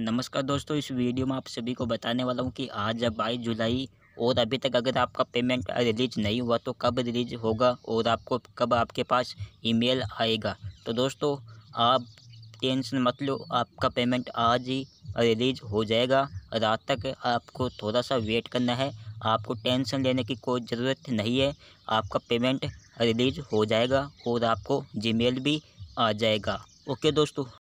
नमस्कार दोस्तों इस वीडियो में आप सभी को बताने वाला हूँ कि आज बाईस जुलाई और अभी तक अगर आपका पेमेंट रिलीज नहीं हुआ तो कब रिलीज होगा और आपको कब आपके पास ईमेल आएगा तो दोस्तों आप टेंशन मत लो आपका पेमेंट आज ही रिलीज हो जाएगा रात तक आपको थोड़ा सा वेट करना है आपको टेंशन लेने की कोई ज़रूरत नहीं है आपका पेमेंट रिलीज हो जाएगा और आपको जी भी आ जाएगा ओके दोस्तों